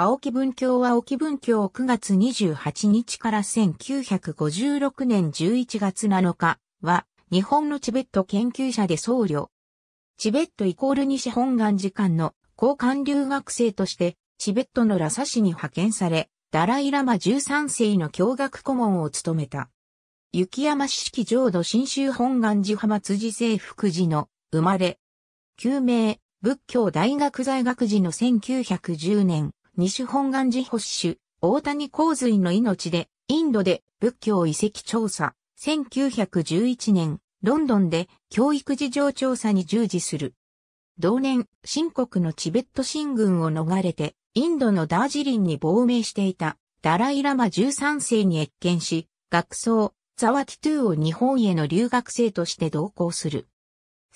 青木文教は青木文教9月28日から1956年11月7日は日本のチベット研究者で僧侶。チベットイコール西本願寺間の交換留学生としてチベットのラサ市に派遣され、ダライラマ13世の教学顧問を務めた。雪山式浄土新州本願寺浜辻政福寺の生まれ。旧名、仏教大学在学時の1910年、西本願寺保守、大谷洪水の命で、インドで仏教遺跡調査、1911年、ロンドンで教育事情調査に従事する。同年、新国のチベット新軍を逃れて、インドのダージリンに亡命していた、ダライラマ13世に越見し、学僧、ザワティトゥーを日本への留学生として同行する。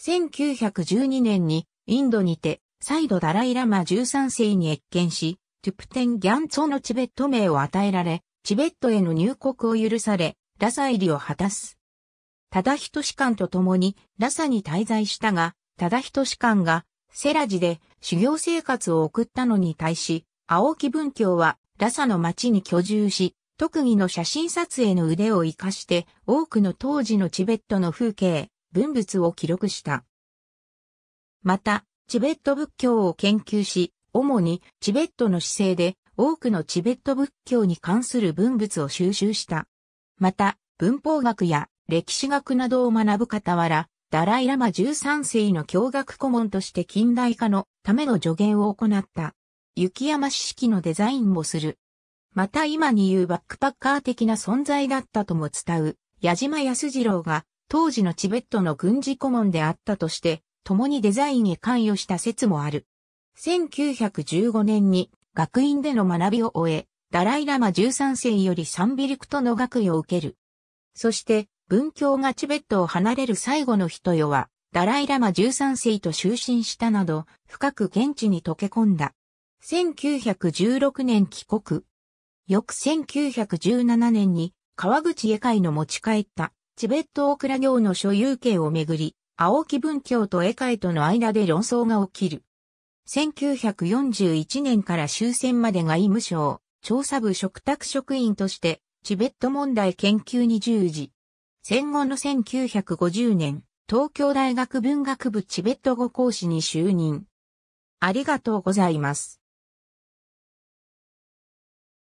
1912年にインドにて再度ダライラマ13世に越見し、トゥプテンギャンツォのチベット名を与えられ、チベットへの入国を許され、ラサ入りを果たす。ただ人士官と共にラサに滞在したが、ただ人士官がセラジで修行生活を送ったのに対し、青木文教はラサの町に居住し、特技の写真撮影の腕を活かして多くの当時のチベットの風景、文物を記録した。また、チベット仏教を研究し、主にチベットの姿勢で多くのチベット仏教に関する文物を収集した。また、文法学や歴史学などを学ぶ傍ら、ダライラマ13世の教学顧問として近代化のための助言を行った。雪山式のデザインもする。また今に言うバックパッカー的な存在だったとも伝う、矢島康次郎が当時のチベットの軍事顧問であったとして、共にデザインへ関与した説もある。1915年に学院での学びを終え、ダライラマ13世よりサンビリクトの学位を受ける。そして、文教がチベットを離れる最後の人よは、ダライラマ13世と就寝したなど、深く現地に溶け込んだ。1916年帰国。翌1917年に、川口家会の持ち帰った、チベットオクラ行の所有権をめぐり、青木文教と絵会との間で論争が起きる。1941年から終戦までが医務省、調査部嘱託職員として、チベット問題研究に従事。戦後の1950年、東京大学文学部チベット語講師に就任。ありがとうございます。